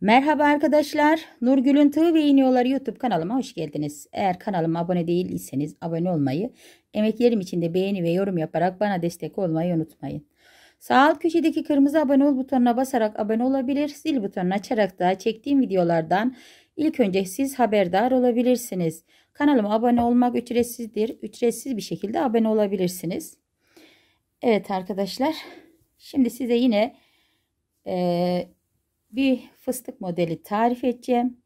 Merhaba arkadaşlar. Nurgül'ün Tığ ve İğniyorları YouTube kanalıma hoş geldiniz. Eğer kanalıma abone değilseniz abone olmayı, emeklerim için de beğeni ve yorum yaparak bana destek olmayı unutmayın. Sağ alt köşedeki kırmızı abone ol butonuna basarak abone olabilir, zil butonunu açarak da çektiğim videolardan ilk önce siz haberdar olabilirsiniz. Kanalıma abone olmak ücretsizdir. Ücretsiz bir şekilde abone olabilirsiniz. Evet arkadaşlar. Şimdi size yine... Ee, bir fıstık modeli tarif edeceğim.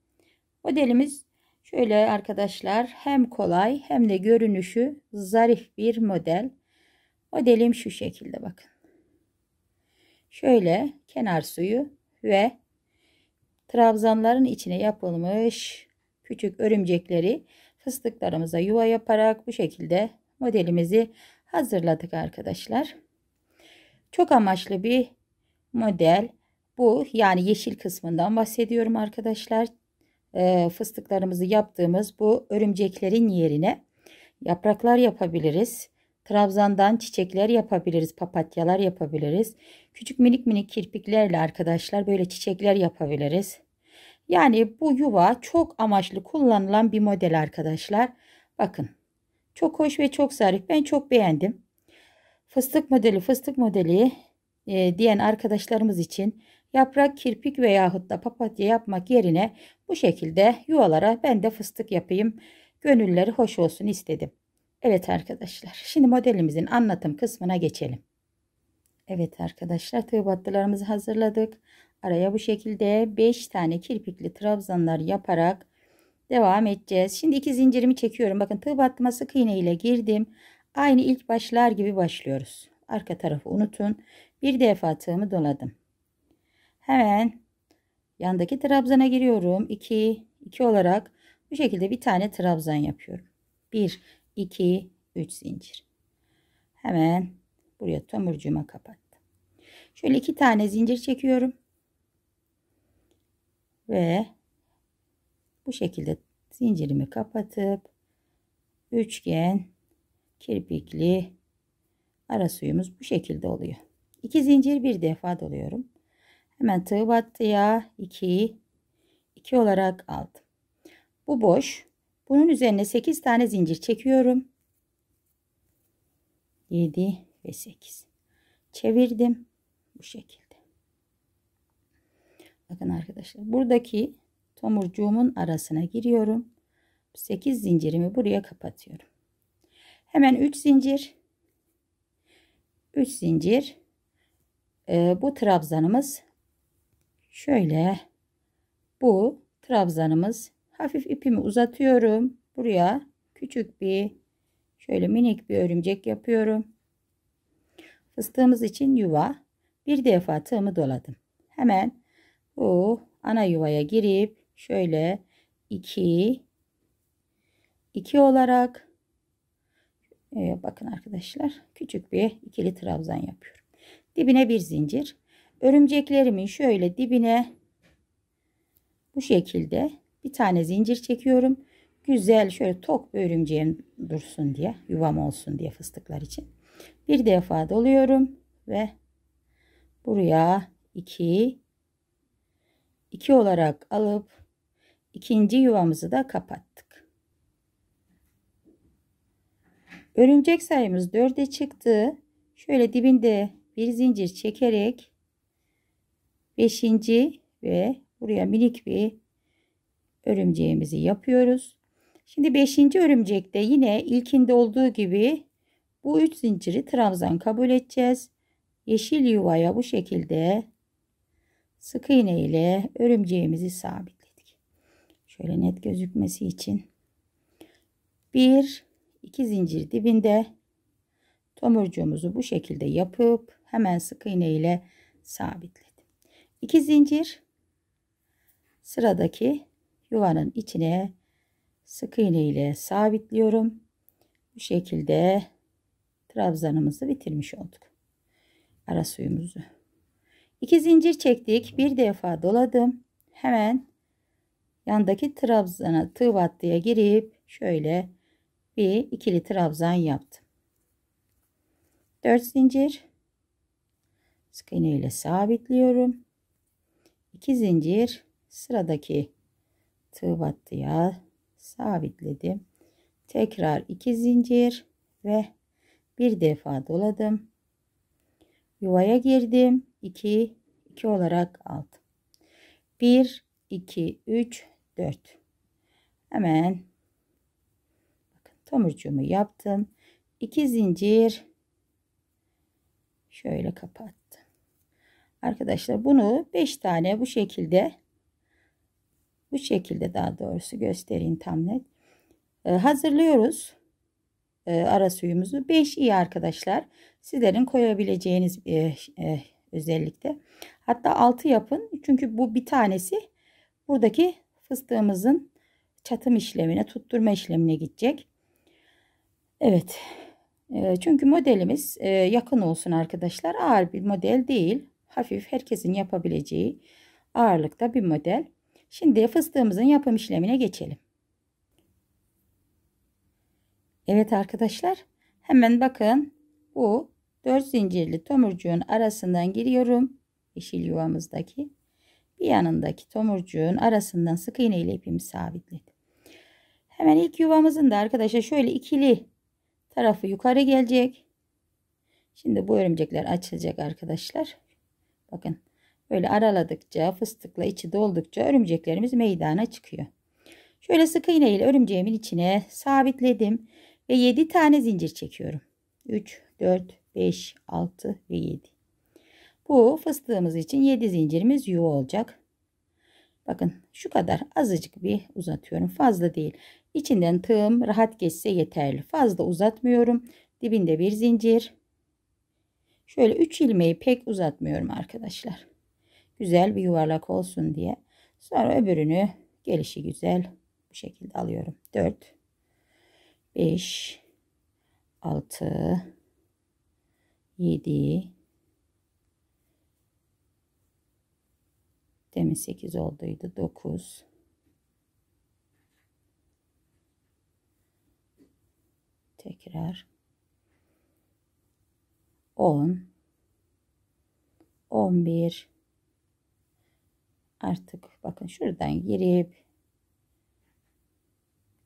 Modelimiz şöyle arkadaşlar hem kolay hem de görünüşü zarif bir model. Modelim şu şekilde bakın. Şöyle kenar suyu ve trabzanların içine yapılmış küçük örümcekleri fıstıklarımıza yuva yaparak bu şekilde modelimizi hazırladık arkadaşlar. Çok amaçlı bir model. Bu yani yeşil kısmından bahsediyorum arkadaşlar. E, fıstıklarımızı yaptığımız bu örümceklerin yerine yapraklar yapabiliriz. Trabzandan çiçekler yapabiliriz. Papatyalar yapabiliriz. Küçük minik minik kirpiklerle arkadaşlar böyle çiçekler yapabiliriz. Yani bu yuva çok amaçlı kullanılan bir model arkadaşlar. Bakın çok hoş ve çok zarif. Ben çok beğendim. Fıstık modeli fıstık modeli e, diyen arkadaşlarımız için Yaprak, kirpik veyahut da papatya yapmak yerine bu şekilde yuvalara ben de fıstık yapayım. Gönülleri hoş olsun istedim. Evet arkadaşlar şimdi modelimizin anlatım kısmına geçelim. Evet arkadaşlar tığ battılarımızı hazırladık. Araya bu şekilde 5 tane kirpikli trabzanlar yaparak devam edeceğiz. Şimdi iki zincirimi çekiyorum. Bakın tığ battıma sık iğne ile girdim. Aynı ilk başlar gibi başlıyoruz. Arka tarafı unutun. Bir defa tığımı doladım. Hemen yandaki trabzana giriyorum. 2, 2 olarak bu şekilde bir tane trabzan yapıyorum. 1, 2, 3 zincir. Hemen buraya tomurcuğuma kapattım. Şöyle iki tane zincir çekiyorum. Ve bu şekilde zincirimi kapatıp üçgen kirpikli ara suyumuz bu şekilde oluyor. iki zincir bir defa doluyorum. Hemen tığ battıya 2 2 olarak aldım. Bu boş. Bunun üzerine 8 tane zincir çekiyorum. 7 ve 8. Çevirdim bu şekilde. Bakın arkadaşlar buradaki tomurcuğumun arasına giriyorum. 8 zincirimi buraya kapatıyorum. Hemen 3 zincir 3 zincir e, bu trabzanımız Şöyle bu trabzanımız. Hafif ipimi uzatıyorum. Buraya küçük bir şöyle minik bir örümcek yapıyorum. Fıstığımız için yuva. Bir defa tığımı doladım. Hemen bu ana yuvaya girip şöyle 2 2 olarak e, bakın arkadaşlar küçük bir ikili trabzan yapıyorum. Dibine bir zincir örümceklerimin şöyle dibine bu şekilde bir tane zincir çekiyorum. Güzel şöyle tok bir örümceğim dursun diye yuvam olsun diye fıstıklar için. Bir defa doluyorum ve buraya 2 2 olarak alıp ikinci yuvamızı da kapattık. Örümcek sayımız 4'e çıktı. Şöyle dibinde bir zincir çekerek Beşinci ve buraya minik bir örümceğimizi yapıyoruz. Şimdi beşinci örümcekte yine ilkinde olduğu gibi bu üç zinciri tramzan kabul edeceğiz. Yeşil yuvaya bu şekilde sık iğne ile örümceğimizi sabitledik. Şöyle net gözükmesi için. bir iki zincir dibinde tomurcuğumuzu bu şekilde yapıp hemen sık iğne ile sabitledik. 2 zincir sıradaki yuvanın içine sık iğne ile sabitliyorum. Bu şekilde trabzanımızı bitirmiş olduk. Ara suyumuzu. 2 zincir çektik. Bir defa doladım. Hemen yandaki trabzana tığ battıya girip şöyle bir ikili trabzan yaptım. 4 zincir sık iğne ile sabitliyorum. 2 zincir sıradaki tığ battıya sabitledim. Tekrar 2 zincir ve bir defa doladım. Yuvaya girdim. 2 2 olarak aldım. 1 2 3 4. Hemen bakın tomurcuğumu yaptım. 2 zincir şöyle kapat. Arkadaşlar bunu 5 tane bu şekilde bu şekilde daha doğrusu göstereyim tam net. Ee, hazırlıyoruz e, ara suyumuzu. 5 iyi arkadaşlar. Sizlerin koyabileceğiniz e, e, özellikle. Hatta 6 yapın. Çünkü bu bir tanesi buradaki fıstığımızın çatım işlemine, tutturma işlemine gidecek. Evet. E, çünkü modelimiz e, yakın olsun arkadaşlar. Ağır bir model değil hafif herkesin yapabileceği ağırlıkta bir model. Şimdi fıstığımızın yapım işlemine geçelim. Evet arkadaşlar hemen bakın bu 4 zincirli tomurcuğun arasından giriyorum. Yeşil yuvamızdaki bir yanındaki tomurcuğun arasından sık iğne ile ipimi sabitledim. Hemen ilk yuvamızın da arkadaşlar şöyle ikili tarafı yukarı gelecek. Şimdi bu örümcekler açılacak arkadaşlar. Bakın böyle araladıkça fıstıkla içi doldukça örümceklerimiz meydana çıkıyor. Şöyle sık iğne ile örümceğimin içine sabitledim ve 7 tane zincir çekiyorum. 3, 4, 5, 6 ve 7. Bu fıstığımız için 7 zincirimiz yuva olacak. Bakın şu kadar azıcık bir uzatıyorum. Fazla değil. İçinden tığım rahat geçse yeterli. Fazla uzatmıyorum. Dibinde bir zincir. Şöyle 3 ilmeği pek uzatmıyorum arkadaşlar. Güzel bir yuvarlak olsun diye. Sonra öbürünü gelişi güzel bu şekilde alıyorum. 4 5 6 7 demin 8 olduydu 9 tekrar 10 11 artık bakın şuradan girip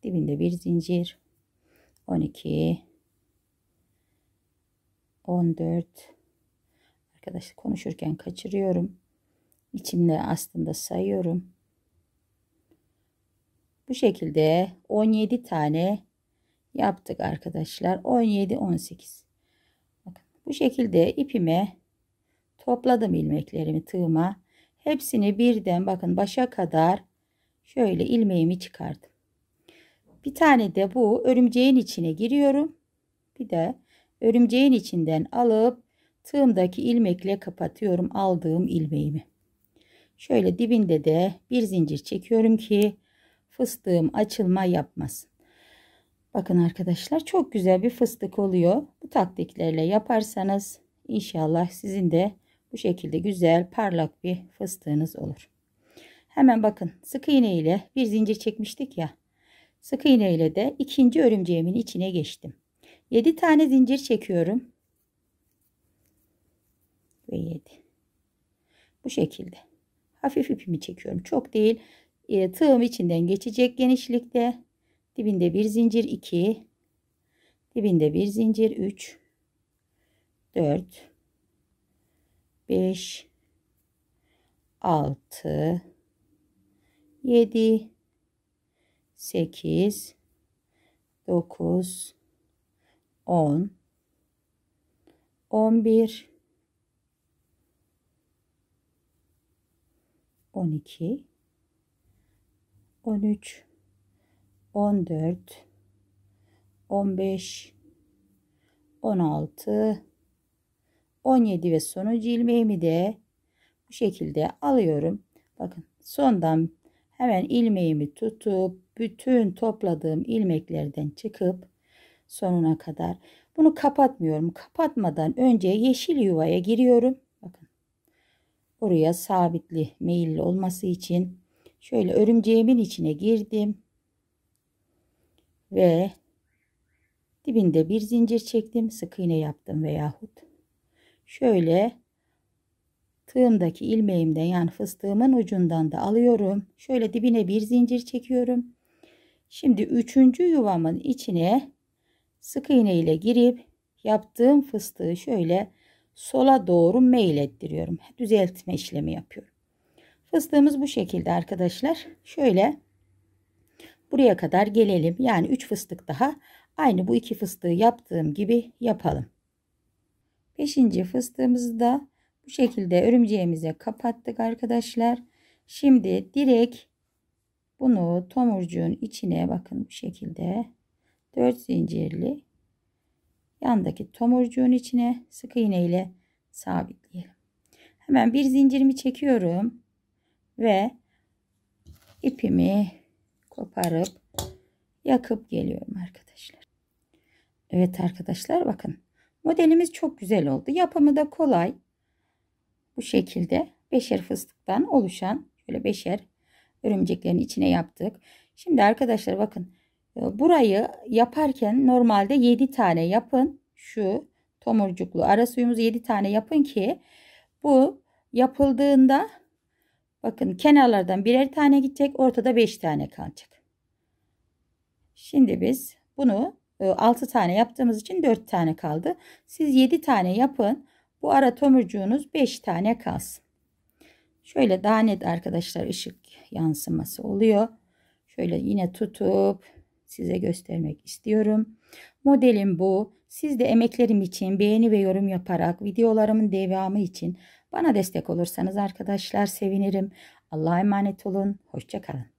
dibinde bir zincir 12 14 arkadaşlar konuşurken kaçırıyorum içimde aslında sayıyorum bu şekilde 17 tane yaptık arkadaşlar 17 18 bu şekilde ipime topladım ilmeklerimi tığıma. Hepsini birden bakın başa kadar şöyle ilmeğimi çıkardım. Bir tane de bu örümceğin içine giriyorum. Bir de örümceğin içinden alıp tığımdaki ilmekle kapatıyorum aldığım ilmeğimi. Şöyle dibinde de bir zincir çekiyorum ki fıstığım açılma yapmasın. Bakın arkadaşlar çok güzel bir fıstık oluyor. Bu taktiklerle yaparsanız inşallah sizin de bu şekilde güzel parlak bir fıstığınız olur. Hemen bakın sık iğne ile bir zincir çekmiştik ya. Sık iğne ile de ikinci örümceğimin içine geçtim. 7 tane zincir çekiyorum. Ve 7. Bu şekilde. Hafif ipimi çekiyorum. Çok değil. E, tığım içinden geçecek genişlikte. Dibinde bir zincir 2. Dibinde bir zincir 3. 4. 5. 6. 7. 8. 9. 10. 11. 12 13 14 15 16 17 ve sonuncu ilmeğimi de bu şekilde alıyorum. Bakın sondan hemen ilmeğimi tutup bütün topladığım ilmeklerden çıkıp sonuna kadar bunu kapatmıyorum. Kapatmadan önce yeşil yuvaya giriyorum. Bakın. buraya sabitli meyilli olması için şöyle örümceğimin içine girdim ve dibinde bir zincir çektim sık iğne yaptım veyahut şöyle tığımdaki ilmeğimden yani fıstığımın ucundan da alıyorum şöyle dibine bir zincir çekiyorum şimdi üçüncü yuvamın içine sık iğne ile girip yaptığım fıstığı şöyle sola doğru meylettiriyorum düzeltme işlemi yapıyorum fıstığımız bu şekilde arkadaşlar şöyle Buraya kadar gelelim. Yani 3 fıstık daha aynı bu iki fıstığı yaptığım gibi yapalım. 5. fıstığımızı da bu şekilde örümceğimize kapattık arkadaşlar. Şimdi direkt bunu tomurcuğun içine bakın bu şekilde 4 zincirli yandaki tomurcuğun içine sık iğne ile sabitleyelim. Hemen bir zincirimi çekiyorum ve ipimi koparıp yakıp geliyorum arkadaşlar. Evet arkadaşlar bakın modelimiz çok güzel oldu. Yapımı da kolay. Bu şekilde beşer fıstıktan oluşan şöyle beşer örümceklerin içine yaptık. Şimdi arkadaşlar bakın e, burayı yaparken normalde 7 tane yapın. Şu tomurcuklu ara suyumuzu 7 tane yapın ki bu yapıldığında Bakın kenarlardan birer tane gidecek. Ortada 5 tane kalacak. Şimdi biz bunu 6 e, tane yaptığımız için 4 tane kaldı. Siz 7 tane yapın. Bu ara tomurcuğunuz 5 tane kalsın. Şöyle daha net arkadaşlar ışık yansıması oluyor. Şöyle yine tutup size göstermek istiyorum. Modelim bu. Siz de emeklerim için beğeni ve yorum yaparak videolarımın devamı için bana destek olursanız arkadaşlar sevinirim. Allah'a emanet olun. Hoşçakalın.